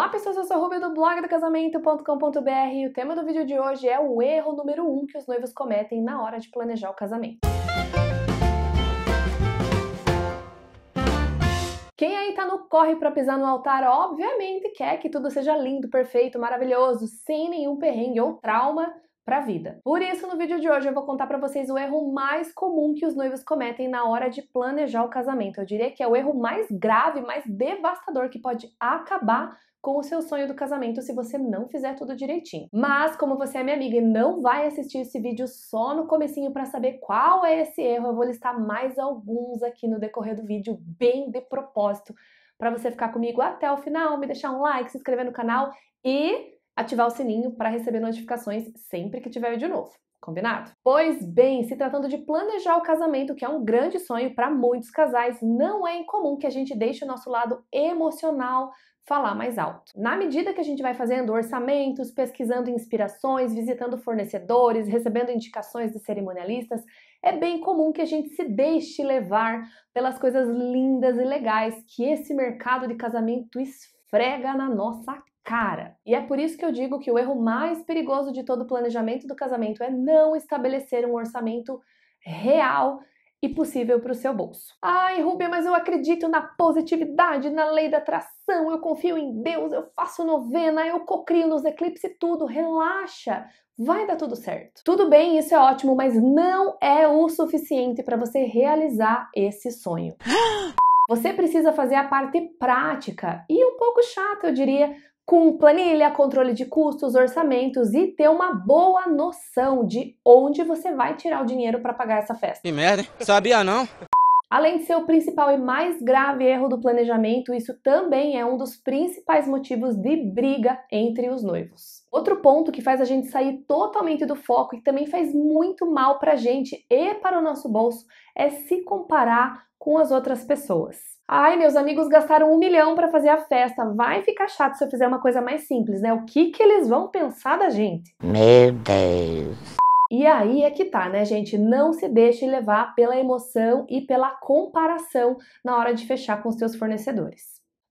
Olá pessoas, eu sou a Ruby do blog do casamento.com.br e o tema do vídeo de hoje é o erro número 1 um que os noivos cometem na hora de planejar o casamento. Quem aí tá no corre para pisar no altar, obviamente quer que tudo seja lindo, perfeito, maravilhoso, sem nenhum perrengue ou trauma, para a vida. Por isso, no vídeo de hoje eu vou contar para vocês o erro mais comum que os noivos cometem na hora de planejar o casamento. Eu diria que é o erro mais grave, mais devastador que pode acabar com o seu sonho do casamento se você não fizer tudo direitinho. Mas como você é minha amiga e não vai assistir esse vídeo só no comecinho para saber qual é esse erro, eu vou listar mais alguns aqui no decorrer do vídeo bem de propósito para você ficar comigo até o final, me deixar um like, se inscrever no canal e ativar o sininho para receber notificações sempre que tiver vídeo novo. Combinado? Pois bem, se tratando de planejar o casamento, que é um grande sonho para muitos casais, não é incomum que a gente deixe o nosso lado emocional falar mais alto. Na medida que a gente vai fazendo orçamentos, pesquisando inspirações, visitando fornecedores, recebendo indicações de cerimonialistas, é bem comum que a gente se deixe levar pelas coisas lindas e legais que esse mercado de casamento esfrega na nossa cara. E é por isso que eu digo que o erro mais perigoso de todo o planejamento do casamento é não estabelecer um orçamento real e possível para o seu bolso. Ai, Rubem, mas eu acredito na positividade, na lei da atração, eu confio em Deus, eu faço novena, eu cocrio nos eclipses tudo, relaxa, vai dar tudo certo. Tudo bem, isso é ótimo, mas não é o suficiente para você realizar esse sonho. Você precisa fazer a parte prática e um pouco chata, eu diria, com planilha, controle de custos, orçamentos e ter uma boa noção de onde você vai tirar o dinheiro para pagar essa festa. Que merda, sabia não? Além de ser o principal e mais grave erro do planejamento, isso também é um dos principais motivos de briga entre os noivos. Outro ponto que faz a gente sair totalmente do foco e também faz muito mal para a gente e para o nosso bolso é se comparar com as outras pessoas. Ai, meus amigos gastaram um milhão para fazer a festa. Vai ficar chato se eu fizer uma coisa mais simples, né? O que, que eles vão pensar da gente? Meu Deus. E aí é que tá, né, gente? Não se deixe levar pela emoção e pela comparação na hora de fechar com os seus fornecedores.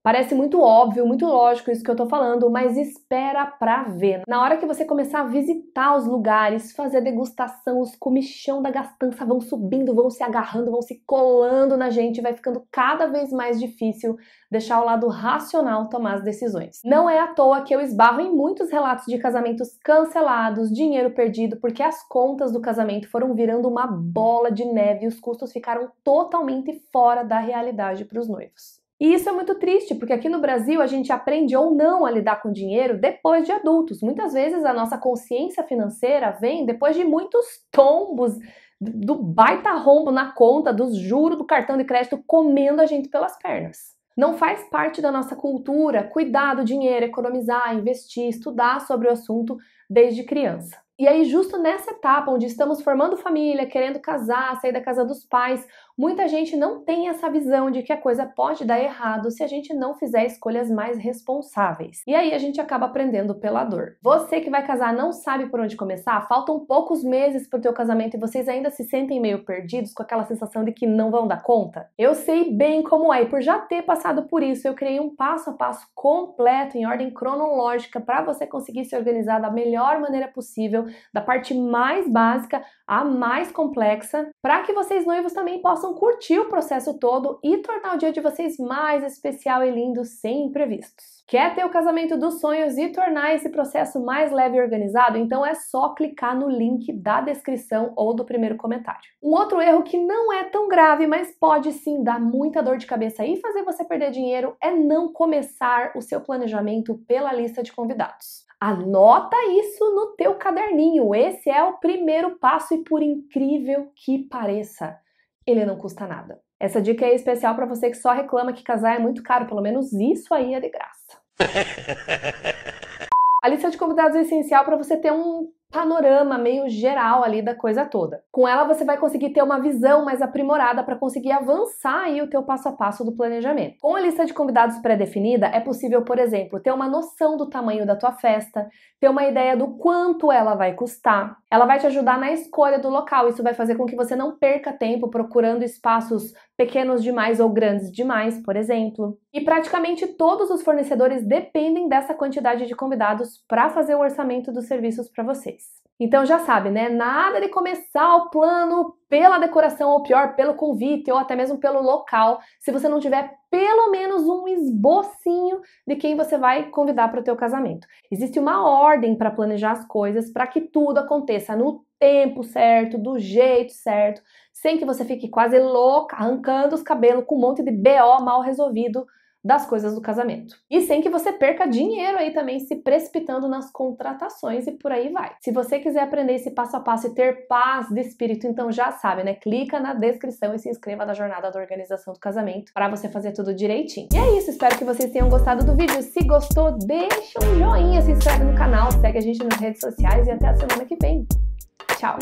Parece muito óbvio, muito lógico isso que eu tô falando, mas espera pra ver. Na hora que você começar a visitar os lugares, fazer degustação, os comichão da gastança vão subindo, vão se agarrando, vão se colando na gente, vai ficando cada vez mais difícil deixar o lado racional tomar as decisões. Não é à toa que eu esbarro em muitos relatos de casamentos cancelados, dinheiro perdido, porque as contas do casamento foram virando uma bola de neve e os custos ficaram totalmente fora da realidade para os noivos. E isso é muito triste, porque aqui no Brasil a gente aprende ou não a lidar com dinheiro depois de adultos. Muitas vezes a nossa consciência financeira vem depois de muitos tombos do baita rombo na conta, dos juros do cartão de crédito comendo a gente pelas pernas. Não faz parte da nossa cultura cuidar do dinheiro, economizar, investir, estudar sobre o assunto desde criança. E aí, justo nessa etapa onde estamos formando família, querendo casar, sair da casa dos pais, Muita gente não tem essa visão de que a coisa pode dar errado se a gente não fizer escolhas mais responsáveis. E aí a gente acaba aprendendo pela dor. Você que vai casar não sabe por onde começar? Faltam poucos meses pro teu casamento e vocês ainda se sentem meio perdidos com aquela sensação de que não vão dar conta? Eu sei bem como é e por já ter passado por isso, eu criei um passo a passo completo em ordem cronológica para você conseguir se organizar da melhor maneira possível, da parte mais básica à mais complexa, para que vocês noivos também possam possam então, curtir o processo todo e tornar o dia de vocês mais especial e lindo sem imprevistos. Quer ter o casamento dos sonhos e tornar esse processo mais leve e organizado? Então é só clicar no link da descrição ou do primeiro comentário. Um outro erro que não é tão grave, mas pode sim dar muita dor de cabeça e fazer você perder dinheiro é não começar o seu planejamento pela lista de convidados. Anota isso no teu caderninho. Esse é o primeiro passo e por incrível que pareça, ele não custa nada. Essa dica é especial para você que só reclama que casar é muito caro, pelo menos isso aí é de graça. A lista de convidados é essencial para você ter um panorama meio geral ali da coisa toda. Com ela você vai conseguir ter uma visão mais aprimorada para conseguir avançar aí o teu passo a passo do planejamento. Com a lista de convidados pré-definida é possível, por exemplo, ter uma noção do tamanho da tua festa, ter uma ideia do quanto ela vai custar. Ela vai te ajudar na escolha do local, isso vai fazer com que você não perca tempo procurando espaços pequenos demais ou grandes demais, por exemplo. E praticamente todos os fornecedores dependem dessa quantidade de convidados para fazer o orçamento dos serviços para você. Então já sabe, né? Nada de começar o plano pela decoração ou pior, pelo convite ou até mesmo pelo local, se você não tiver pelo menos um esbocinho de quem você vai convidar para o teu casamento. Existe uma ordem para planejar as coisas para que tudo aconteça no tempo certo, do jeito certo, sem que você fique quase louca, arrancando os cabelos com um monte de BO mal resolvido das coisas do casamento. E sem que você perca dinheiro aí também se precipitando nas contratações e por aí vai. Se você quiser aprender esse passo a passo e ter paz de espírito, então já sabe, né? Clica na descrição e se inscreva na jornada da organização do casamento para você fazer tudo direitinho. E é isso, espero que vocês tenham gostado do vídeo. Se gostou, deixa um joinha, se inscreve no canal, segue a gente nas redes sociais e até a semana que vem. Tchau.